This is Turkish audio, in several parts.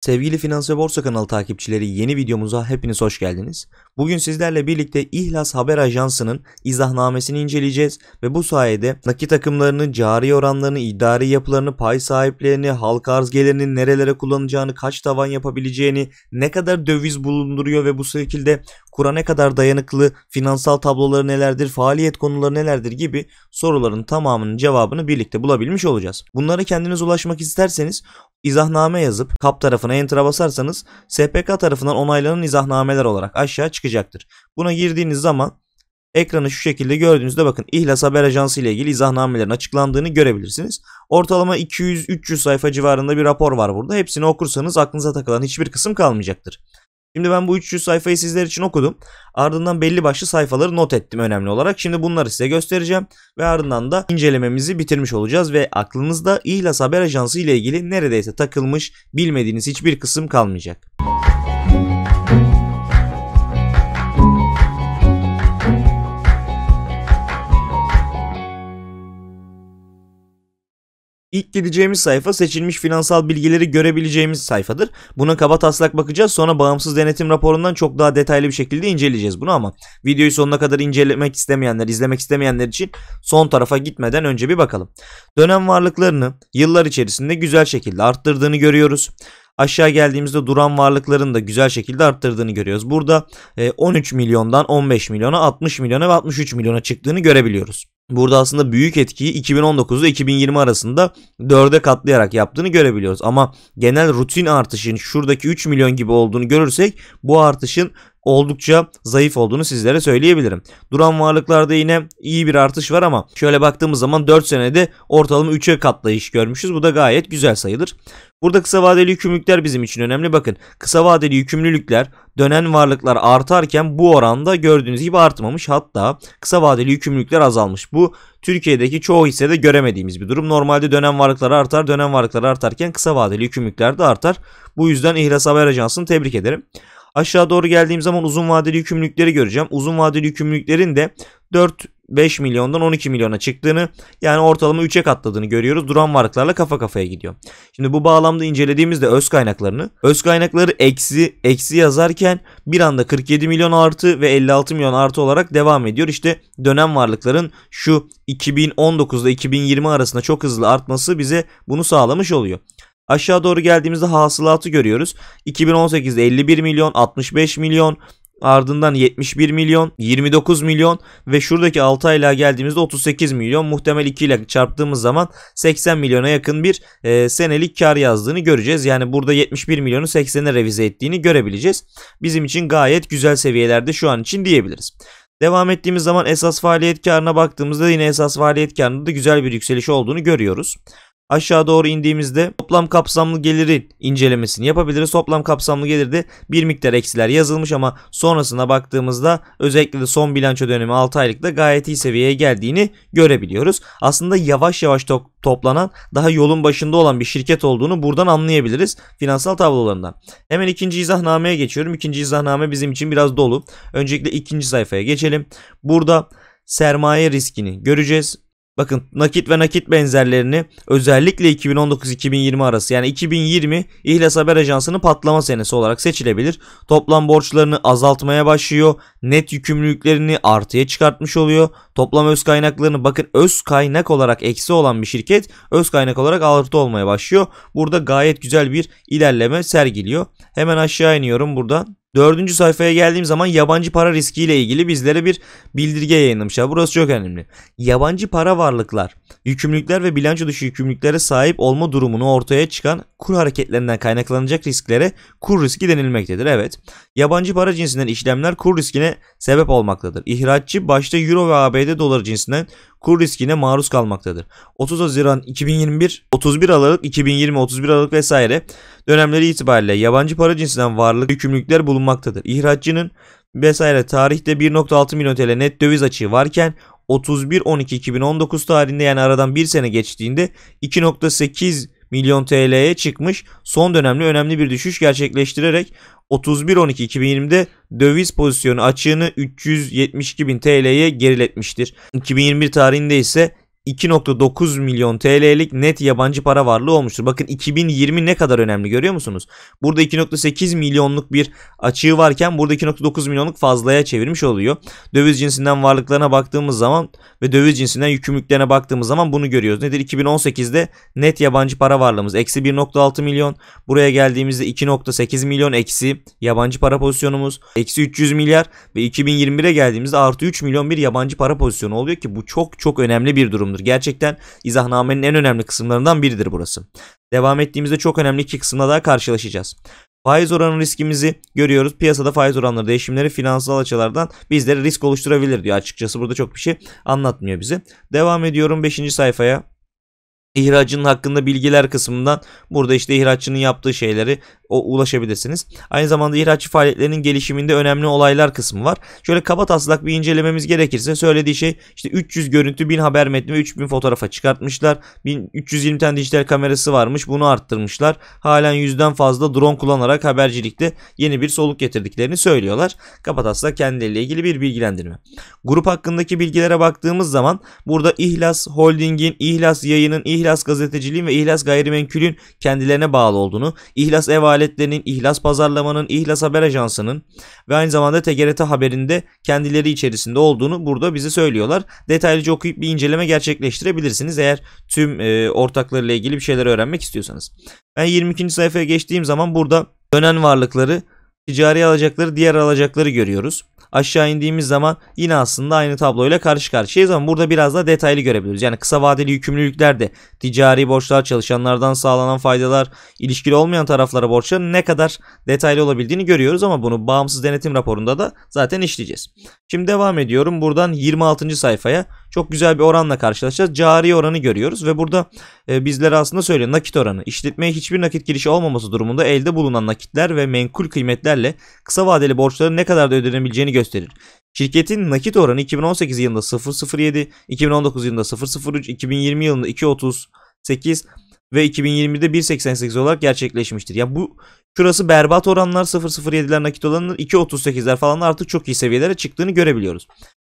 Sevgili Finans ve Borsa kanalı takipçileri yeni videomuza hepiniz hoş geldiniz. Bugün sizlerle birlikte İhlas Haber Ajansı'nın izahnamesini inceleyeceğiz ve bu sayede nakit akımlarını, cari oranlarını, idari yapılarını, pay sahiplerini, halka arz gelirini nerelere kullanacağını, kaç tavan yapabileceğini, ne kadar döviz bulunduruyor ve bu şekilde kura ne kadar dayanıklı, finansal tabloları nelerdir, faaliyet konuları nelerdir gibi soruların tamamının cevabını birlikte bulabilmiş olacağız. Bunlara kendiniz ulaşmak isterseniz izahname yazıp kap tarafına enter'a basarsanız SPK tarafından onaylanan izahnameler olarak aşağı çıkacaktır. Buna girdiğiniz zaman ekranı şu şekilde gördüğünüzde bakın İhlas Haber Ajansı ile ilgili izahnamelerin açıklandığını görebilirsiniz. Ortalama 200-300 sayfa civarında bir rapor var burada. Hepsini okursanız aklınıza takılan hiçbir kısım kalmayacaktır. Şimdi ben bu 300 sayfayı sizler için okudum. Ardından belli başlı sayfaları not ettim önemli olarak. Şimdi bunları size göstereceğim ve ardından da incelememizi bitirmiş olacağız ve aklınızda İhlas Haber Ajansı ile ilgili neredeyse takılmış bilmediğiniz hiçbir kısım kalmayacak. İlk gideceğimiz sayfa seçilmiş finansal bilgileri görebileceğimiz sayfadır. Buna kaba taslak bakacağız sonra bağımsız denetim raporundan çok daha detaylı bir şekilde inceleyeceğiz bunu ama videoyu sonuna kadar incelemek istemeyenler, izlemek istemeyenler için son tarafa gitmeden önce bir bakalım. Dönem varlıklarını yıllar içerisinde güzel şekilde arttırdığını görüyoruz. Aşağı geldiğimizde duran varlıkların da güzel şekilde arttırdığını görüyoruz. Burada 13 e, milyondan 15 milyona 60 milyona ve 63 milyona çıktığını görebiliyoruz. Burada aslında büyük etkiyi 2019'da 2020 arasında 4'e katlayarak yaptığını görebiliyoruz. Ama genel rutin artışın şuradaki 3 milyon gibi olduğunu görürsek bu artışın oldukça zayıf olduğunu sizlere söyleyebilirim. Duran varlıklarda yine iyi bir artış var ama şöyle baktığımız zaman 4 senede ortalama 3'e katlayış görmüşüz. Bu da gayet güzel sayılır. Burada kısa vadeli yükümlülükler bizim için önemli. Bakın kısa vadeli yükümlülükler dönen varlıklar artarken bu oranda gördüğünüz gibi artmamış. Hatta kısa vadeli yükümlülükler azalmış. Bu Türkiye'deki çoğu hissede göremediğimiz bir durum. Normalde dönen varlıklar artar. Dönen varlıklar artarken kısa vadeli yükümlülükler de artar. Bu yüzden İhlas Haber Ajansı'nı tebrik ederim. Aşağı doğru geldiğim zaman uzun vadeli yükümlülükleri göreceğim. Uzun vadeli yükümlülüklerin de 4 5 milyondan 12 milyona çıktığını yani ortalama 3'e katladığını görüyoruz. Duran varlıklarla kafa kafaya gidiyor. Şimdi bu bağlamda incelediğimizde öz kaynaklarını öz kaynakları eksi eksi yazarken bir anda 47 milyon artı ve 56 milyon artı olarak devam ediyor. İşte dönem varlıkların şu 2019 ile 2020 arasında çok hızlı artması bize bunu sağlamış oluyor. Aşağı doğru geldiğimizde hasılatı görüyoruz. 2018'de 51 milyon, 65 milyon, Ardından 71 milyon, 29 milyon ve şuradaki 6 aylığa geldiğimizde 38 milyon. Muhtemel 2 ile çarptığımız zaman 80 milyona yakın bir e, senelik kar yazdığını göreceğiz. Yani burada 71 milyonu 80'e revize ettiğini görebileceğiz. Bizim için gayet güzel seviyelerde şu an için diyebiliriz. Devam ettiğimiz zaman esas faaliyet karına baktığımızda yine esas faaliyet karında da güzel bir yükseliş olduğunu görüyoruz. Aşağı doğru indiğimizde toplam kapsamlı geliri incelemesini yapabiliriz. Toplam kapsamlı gelirde bir miktar eksiler yazılmış ama sonrasına baktığımızda özellikle de son bilanço dönemi 6 aylıkta gayet iyi seviyeye geldiğini görebiliyoruz. Aslında yavaş yavaş to toplanan daha yolun başında olan bir şirket olduğunu buradan anlayabiliriz finansal tablolarından. Hemen ikinci izahnameye geçiyorum. İkinci izahname bizim için biraz dolu. Öncelikle ikinci sayfaya geçelim. Burada sermaye riskini göreceğiz. Bakın nakit ve nakit benzerlerini özellikle 2019-2020 arası yani 2020 İhlas Haber Ajansı'nın patlama senesi olarak seçilebilir. Toplam borçlarını azaltmaya başlıyor. Net yükümlülüklerini artıya çıkartmış oluyor. Toplam öz kaynaklarını bakın öz kaynak olarak eksi olan bir şirket öz kaynak olarak artı olmaya başlıyor. Burada gayet güzel bir ilerleme sergiliyor. Hemen aşağı iniyorum buradan. Dördüncü sayfaya geldiğim zaman yabancı para riski ile ilgili bizlere bir bildirge yayınlamışlar. Burası çok önemli. Yabancı para varlıklar, yükümlülükler ve bilanço dışı yükümlülüklere sahip olma durumunu ortaya çıkan kur hareketlerinden kaynaklanacak risklere kur riski denilmektedir. Evet, yabancı para cinsinden işlemler kur riskine sebep olmaktadır. İhraççı başta Euro ve ABD doları cinsinden kur riskine maruz kalmaktadır. 30 Haziran 2021, 31 Aralık 2020, 31 Aralık vesaire dönemleri itibariyle yabancı para cinsinden varlık yükümlülükler bulunmaktadır. İhracçının vesaire tarihte 1.6 milyon TL net döviz açığı varken 31 12 2019 tarihinde yani aradan bir sene geçtiğinde 2.8 milyon TL'ye çıkmış. Son dönemde önemli bir düşüş gerçekleştirerek 31.12.2020'de döviz pozisyonu açığını 372 bin TL'ye geriletmiştir. 2021 tarihinde ise 2.9 milyon TL'lik net yabancı para varlığı olmuştur. Bakın 2020 ne kadar önemli görüyor musunuz? Burada 2.8 milyonluk bir açığı varken burada 2.9 milyonluk fazlaya çevirmiş oluyor. Döviz cinsinden varlıklarına baktığımız zaman ve döviz cinsinden yükümlülüklerine baktığımız zaman bunu görüyoruz. Nedir? 2018'de net yabancı para varlığımız eksi 1.6 milyon. Buraya geldiğimizde 2.8 milyon eksi yabancı para pozisyonumuz eksi 300 milyar ve 2021'e geldiğimizde artı 3 milyon bir yabancı para pozisyonu oluyor ki bu çok çok önemli bir durumdur lazımdır. Gerçekten izahnamenin en önemli kısımlarından biridir burası. Devam ettiğimizde çok önemli iki kısımla daha karşılaşacağız. Faiz oranı riskimizi görüyoruz. Piyasada faiz oranları değişimleri finansal açılardan bizlere risk oluşturabilir diyor. Açıkçası burada çok bir şey anlatmıyor bize. Devam ediyorum 5. sayfaya ihracının hakkında bilgiler kısmından burada işte ihraççının yaptığı şeyleri o, ulaşabilirsiniz. Aynı zamanda ihracçı faaliyetlerinin gelişiminde önemli olaylar kısmı var. Şöyle kaba taslak bir incelememiz gerekirse söylediği şey işte 300 görüntü 1000 haber metni ve 3000 fotoğrafa çıkartmışlar. 1320 tane dijital kamerası varmış bunu arttırmışlar. Halen yüzden fazla drone kullanarak habercilikte yeni bir soluk getirdiklerini söylüyorlar. Kaba taslak kendileriyle ilgili bir bilgilendirme. Grup hakkındaki bilgilere baktığımız zaman burada İhlas Holding'in, İhlas Yayının, İhlas İhlas gazeteciliğin ve İhlas gayrimenkulün kendilerine bağlı olduğunu, İhlas ev aletlerinin, İhlas pazarlamanın, İhlas haber ajansının ve aynı zamanda TGRT haberinde kendileri içerisinde olduğunu burada bize söylüyorlar. Detaylıca okuyup bir inceleme gerçekleştirebilirsiniz eğer tüm e, ortaklarıyla ilgili bir şeyler öğrenmek istiyorsanız. Ben 22. sayfaya geçtiğim zaman burada dönen varlıkları ticari alacakları diğer alacakları görüyoruz. Aşağı indiğimiz zaman yine aslında aynı tabloyla karşı karşıyayız ama burada biraz daha detaylı görebiliriz. Yani kısa vadeli yükümlülükler de ticari borçlar, çalışanlardan sağlanan faydalar, ilişkili olmayan taraflara borçların ne kadar detaylı olabildiğini görüyoruz ama bunu bağımsız denetim raporunda da zaten işleyeceğiz. Şimdi devam ediyorum. Buradan 26. sayfaya çok güzel bir oranla karşılaşacağız. Cari oranı görüyoruz ve burada e, bizlere aslında söylüyor nakit oranı. İşletmeye hiçbir nakit girişi olmaması durumunda elde bulunan nakitler ve menkul kıymetlerle kısa vadeli borçların ne kadar da ödenebileceğini gösterir. Şirketin nakit oranı 2018 yılında 0.07, 2019 yılında 0.03, 2020 yılında 2.38 ve 2021'de 1.88 olarak gerçekleşmiştir. Ya bu şurası berbat oranlar 0.07'ler nakit olanlar 2.38'ler falan artık çok iyi seviyelere çıktığını görebiliyoruz.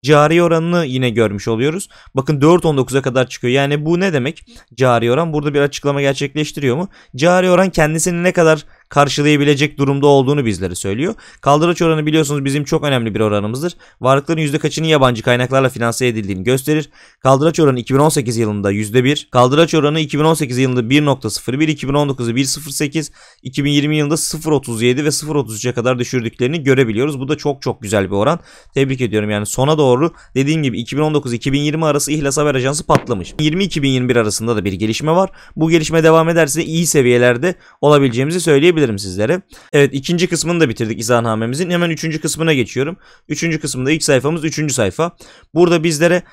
Cari oranını yine görmüş oluyoruz. Bakın 4.19'a kadar çıkıyor. Yani bu ne demek? Cari oran burada bir açıklama gerçekleştiriyor mu? Cari oran kendisini ne kadar karşılayabilecek durumda olduğunu bizlere söylüyor. Kaldıraç oranı biliyorsunuz bizim çok önemli bir oranımızdır. Varlıkların yüzde kaçının yabancı kaynaklarla finanse edildiğini gösterir. Kaldıraç oranı 2018 yılında yüzde bir. Kaldıraç oranı 2018 yılında 1.01, 2019'da 1.08, 2020 yılında 0.37 ve 0.33'e kadar düşürdüklerini görebiliyoruz. Bu da çok çok güzel bir oran. Tebrik ediyorum yani sona doğru dediğim gibi 2019-2020 arası İhlas Haber Ajansı patlamış. 20-2021 arasında da bir gelişme var. Bu gelişme devam ederse iyi seviyelerde olabileceğimizi söyleyebiliriz anlatabilirim sizlere. Evet ikinci kısmını da bitirdik izahnamemizin. Hemen üçüncü kısmına geçiyorum. Üçüncü kısmında ilk sayfamız üçüncü sayfa. Burada bizlere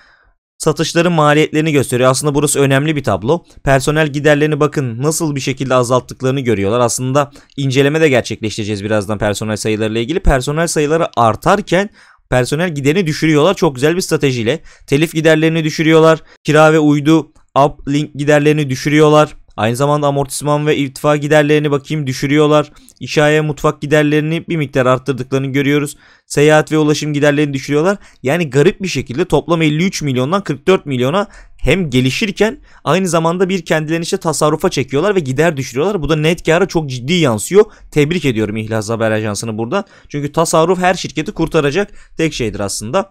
Satışların maliyetlerini gösteriyor. Aslında burası önemli bir tablo. Personel giderlerini bakın nasıl bir şekilde azalttıklarını görüyorlar. Aslında inceleme de gerçekleştireceğiz birazdan personel sayılarıyla ilgili. Personel sayıları artarken personel giderini düşürüyorlar çok güzel bir stratejiyle. Telif giderlerini düşürüyorlar. Kira ve uydu uplink giderlerini düşürüyorlar. Aynı zamanda amortisman ve irtifa giderlerini bakayım düşürüyorlar. İşhaya mutfak giderlerini bir miktar arttırdıklarını görüyoruz. Seyahat ve ulaşım giderlerini düşürüyorlar. Yani garip bir şekilde toplam 53 milyondan 44 milyona hem gelişirken aynı zamanda bir kendilerini işte tasarrufa çekiyorlar ve gider düşürüyorlar. Bu da net kâra çok ciddi yansıyor. Tebrik ediyorum İhlas Haber Ajansı'nı buradan. Çünkü tasarruf her şirketi kurtaracak tek şeydir aslında.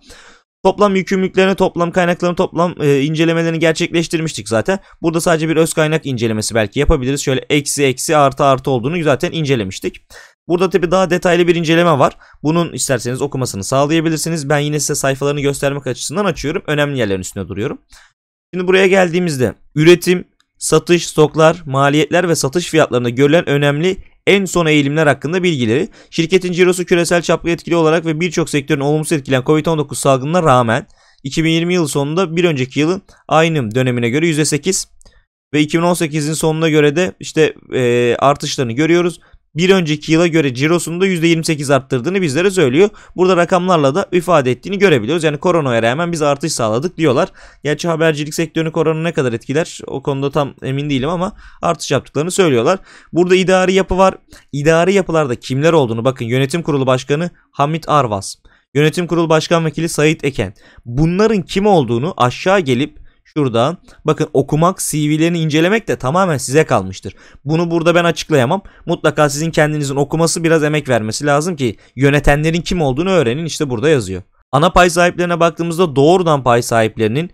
Toplam yükümlülüklerini, toplam kaynaklarını, toplam e, incelemelerini gerçekleştirmiştik zaten. Burada sadece bir öz kaynak incelemesi belki yapabiliriz. Şöyle eksi eksi artı artı olduğunu zaten incelemiştik. Burada tabi daha detaylı bir inceleme var. Bunun isterseniz okumasını sağlayabilirsiniz. Ben yine size sayfalarını göstermek açısından açıyorum. Önemli yerlerin üstüne duruyorum. Şimdi buraya geldiğimizde üretim, satış, stoklar, maliyetler ve satış fiyatlarında görülen önemli en son eğilimler hakkında bilgileri. Şirketin cirosu küresel çaplı etkili olarak ve birçok sektörün olumsuz etkilen Covid-19 salgınına rağmen 2020 yıl sonunda bir önceki yılın aynı dönemine göre %8 ve 2018'in sonuna göre de işte e, artışlarını görüyoruz bir önceki yıla göre cirosunu da %28 arttırdığını bizlere söylüyor. Burada rakamlarla da ifade ettiğini görebiliyoruz. Yani koronaya rağmen biz artış sağladık diyorlar. Gerçi habercilik sektörünü korona ne kadar etkiler o konuda tam emin değilim ama artış yaptıklarını söylüyorlar. Burada idari yapı var. İdari yapılarda kimler olduğunu bakın yönetim kurulu başkanı Hamit Arvas. Yönetim Kurulu Başkan Vekili Sayit Eken. Bunların kim olduğunu aşağı gelip Şurada bakın okumak CV'lerini incelemek de tamamen size kalmıştır. Bunu burada ben açıklayamam. Mutlaka sizin kendinizin okuması biraz emek vermesi lazım ki yönetenlerin kim olduğunu öğrenin İşte burada yazıyor. Ana pay sahiplerine baktığımızda doğrudan pay sahiplerinin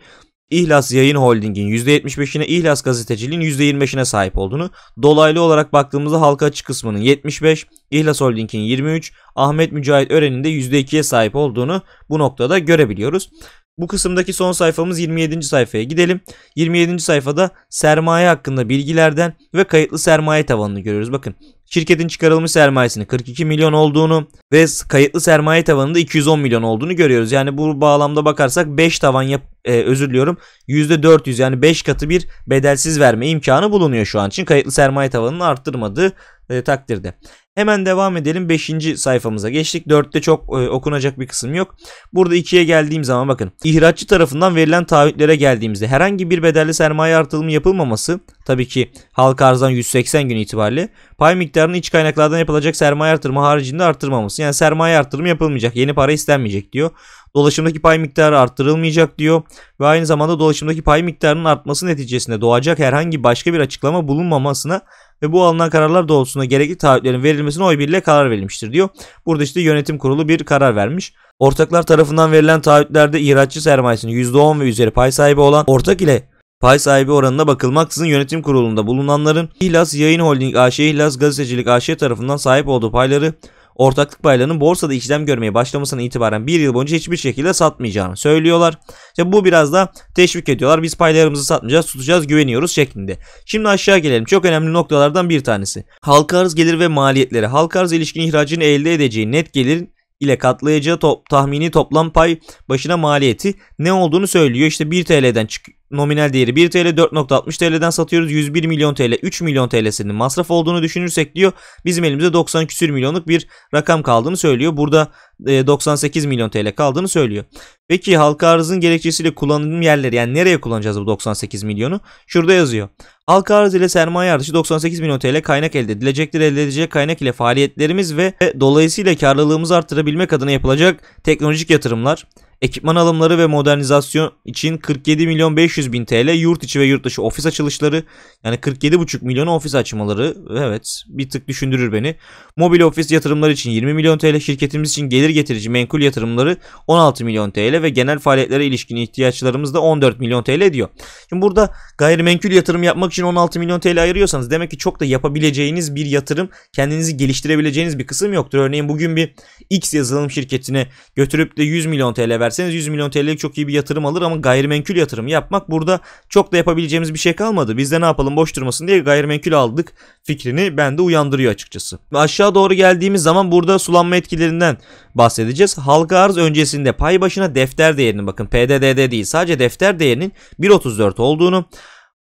İhlas Yayın Holding'in %75'ine, İhlas Gazeteciliğin %25'ine sahip olduğunu, dolaylı olarak baktığımızda halka açık kısmının 75, İhlas Holding'in 23, Ahmet Mücahit Ören'in de %2'ye sahip olduğunu bu noktada görebiliyoruz. Bu kısımdaki son sayfamız 27. sayfaya gidelim. 27. sayfada sermaye hakkında bilgilerden ve kayıtlı sermaye tavanını görüyoruz. Bakın şirketin çıkarılmış sermayesinin 42 milyon olduğunu ve kayıtlı sermaye tavanında 210 milyon olduğunu görüyoruz. Yani bu bağlamda bakarsak 5 tavan yap e, özür diliyorum %400 yani 5 katı bir bedelsiz verme imkanı bulunuyor şu an için kayıtlı sermaye tavanını arttırmadığı e, takdirde. Hemen devam edelim 5. sayfamıza geçtik. 4'te çok e, okunacak bir kısım yok. Burada 2'ye geldiğim zaman bakın. İhraççı tarafından verilen taahhütlere geldiğimizde herhangi bir bedelli sermaye artılımı yapılmaması tabii ki halka arzdan 180 gün itibariyle pay miktarının iç kaynaklardan yapılacak sermaye artırımı haricinde artırmaması. Yani sermaye artırımı yapılmayacak. Yeni para istenmeyecek diyor. Dolaşımdaki pay miktarı arttırılmayacak diyor ve aynı zamanda dolaşımdaki pay miktarının artması neticesinde doğacak herhangi başka bir açıklama bulunmamasına ve bu alınan kararlar doğrultusunda gerekli taahhütlerin verilmesine oy birliğiyle karar verilmiştir diyor. Burada işte yönetim kurulu bir karar vermiş. Ortaklar tarafından verilen taahhütlerde ihracçı sermayesinin %10 ve üzeri pay sahibi olan ortak ile pay sahibi oranına bakılmaksızın yönetim kurulunda bulunanların İhlas Yayın Holding AŞ, İhlas Gazetecilik AŞ tarafından sahip olduğu payları ortaklık paylarının borsada işlem görmeye başlamasına itibaren bir yıl boyunca hiçbir şekilde satmayacağını söylüyorlar. İşte bu biraz da teşvik ediyorlar. Biz paylarımızı satmayacağız, tutacağız, güveniyoruz şeklinde. Şimdi aşağı gelelim. Çok önemli noktalardan bir tanesi. Halka arz gelir ve maliyetleri. Halka arz ilişkin ihracın elde edeceği net gelir ile katlayacağı top, tahmini toplam pay başına maliyeti ne olduğunu söylüyor. İşte 1 TL'den çık nominal değeri 1 TL 4.60 TL'den satıyoruz. 101 milyon TL 3 milyon TL'sinin masraf olduğunu düşünürsek diyor. Bizim elimizde 90 küsür milyonluk bir rakam kaldığını söylüyor. Burada 98 e, milyon TL kaldığını söylüyor. Peki halka arzın gerekçesiyle kullanım yerleri yani nereye kullanacağız bu 98 milyonu? Şurada yazıyor. Halka arz ile sermaye artışı 98 milyon TL kaynak elde edilecektir. Elde edecek kaynak ile faaliyetlerimiz ve dolayısıyla karlılığımızı artırabilmek adına yapılacak teknolojik yatırımlar Ekipman alımları ve modernizasyon için 47 milyon 500 bin TL yurt içi ve yurt dışı ofis açılışları yani 47,5 milyon ofis açmaları evet bir tık düşündürür beni. Mobil ofis yatırımları için 20 milyon TL şirketimiz için gelir getirici menkul yatırımları 16 milyon TL ve genel faaliyetlere ilişkin ihtiyaçlarımız da 14 milyon TL ediyor. Şimdi burada gayrimenkul yatırım yapmak için 16 milyon TL ayırıyorsanız demek ki çok da yapabileceğiniz bir yatırım kendinizi geliştirebileceğiniz bir kısım yoktur. Örneğin bugün bir X yazılım şirketine götürüp de 100 milyon TL ver derseniz 100 milyon TL'lik çok iyi bir yatırım alır ama gayrimenkul yatırım yapmak burada çok da yapabileceğimiz bir şey kalmadı. Biz de ne yapalım boş durmasın diye gayrimenkul aldık fikrini bende uyandırıyor açıkçası. Ve aşağı doğru geldiğimiz zaman burada sulanma etkilerinden bahsedeceğiz. Halka arz öncesinde pay başına defter değerinin bakın PDDD değil sadece defter değerinin 1.34 olduğunu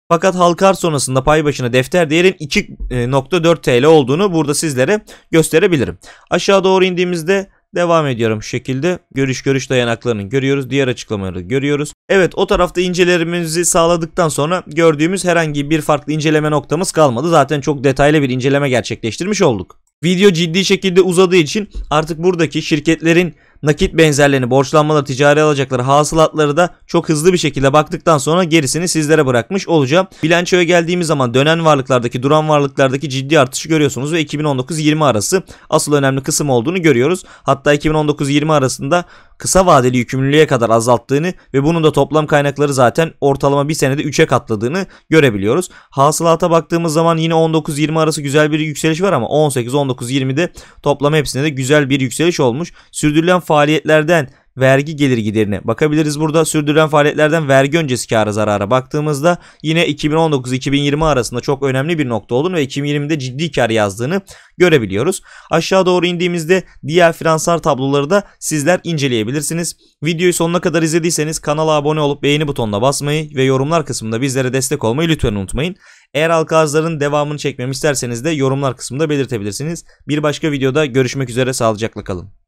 fakat halkar sonrasında pay başına defter değerin 2.4 e, TL olduğunu burada sizlere gösterebilirim. Aşağı doğru indiğimizde devam ediyorum şu şekilde. Görüş görüş dayanaklarını görüyoruz. Diğer açıklamaları görüyoruz. Evet o tarafta incelerimizi sağladıktan sonra gördüğümüz herhangi bir farklı inceleme noktamız kalmadı. Zaten çok detaylı bir inceleme gerçekleştirmiş olduk. Video ciddi şekilde uzadığı için artık buradaki şirketlerin nakit benzerlerini, borçlanmaları, ticari alacakları, hasılatları da çok hızlı bir şekilde baktıktan sonra gerisini sizlere bırakmış olacağım. Bilançoya geldiğimiz zaman dönen varlıklardaki, duran varlıklardaki ciddi artışı görüyorsunuz ve 2019-20 arası asıl önemli kısım olduğunu görüyoruz. Hatta 2019-20 arasında kısa vadeli yükümlülüğe kadar azalttığını ve bunun da toplam kaynakları zaten ortalama bir senede 3'e katladığını görebiliyoruz. Hasılata baktığımız zaman yine 19-20 arası güzel bir yükseliş var ama 18-19-20'de toplam hepsinde de güzel bir yükseliş olmuş. Sürdürülen faaliyetlerden vergi gelir giderine bakabiliriz. Burada sürdürülen faaliyetlerden vergi öncesi kâra zarara baktığımızda yine 2019-2020 arasında çok önemli bir nokta olduğunu ve 2020'de ciddi kar yazdığını görebiliyoruz. Aşağı doğru indiğimizde diğer finansal tabloları da sizler inceleyebilirsiniz. Videoyu sonuna kadar izlediyseniz kanala abone olup beğeni butonuna basmayı ve yorumlar kısmında bizlere destek olmayı lütfen unutmayın. Eğer halka devamını çekmemi isterseniz de yorumlar kısmında belirtebilirsiniz. Bir başka videoda görüşmek üzere sağlıcakla kalın.